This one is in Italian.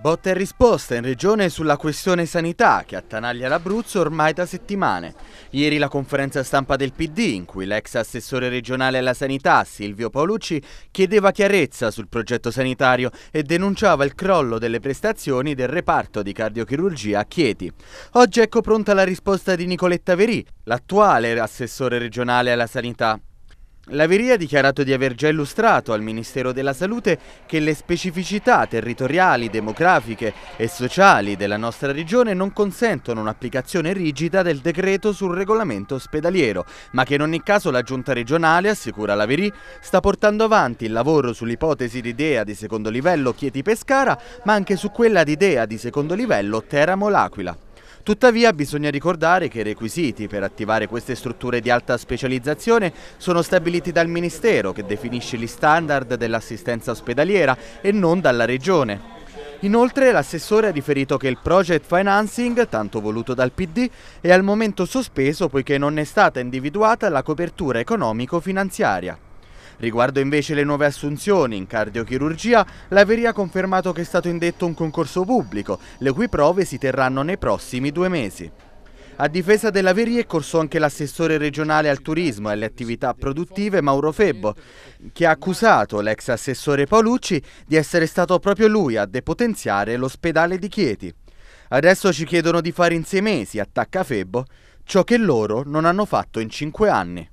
Botta e risposta in regione sulla questione sanità che attanaglia l'Abruzzo ormai da settimane. Ieri la conferenza stampa del PD in cui l'ex assessore regionale alla sanità Silvio Paolucci chiedeva chiarezza sul progetto sanitario e denunciava il crollo delle prestazioni del reparto di cardiochirurgia a Chieti. Oggi ecco pronta la risposta di Nicoletta Verì, l'attuale assessore regionale alla sanità. L'Averia ha dichiarato di aver già illustrato al Ministero della Salute che le specificità territoriali, demografiche e sociali della nostra regione non consentono un'applicazione rigida del decreto sul regolamento ospedaliero, ma che in ogni caso la Giunta regionale, assicura l'Averi, sta portando avanti il lavoro sull'ipotesi di idea di secondo livello Chieti-Pescara, ma anche su quella di idea di secondo livello Teramo-L'Aquila. Tuttavia bisogna ricordare che i requisiti per attivare queste strutture di alta specializzazione sono stabiliti dal Ministero che definisce gli standard dell'assistenza ospedaliera e non dalla Regione. Inoltre l'assessore ha riferito che il project financing, tanto voluto dal PD, è al momento sospeso poiché non è stata individuata la copertura economico-finanziaria. Riguardo invece le nuove assunzioni in cardiochirurgia, l'Averia ha confermato che è stato indetto un concorso pubblico, le cui prove si terranno nei prossimi due mesi. A difesa della è corso anche l'assessore regionale al turismo e alle attività produttive Mauro Febbo, che ha accusato l'ex assessore Paolucci di essere stato proprio lui a depotenziare l'ospedale di Chieti. Adesso ci chiedono di fare in sei mesi, attacca Febbo, ciò che loro non hanno fatto in cinque anni.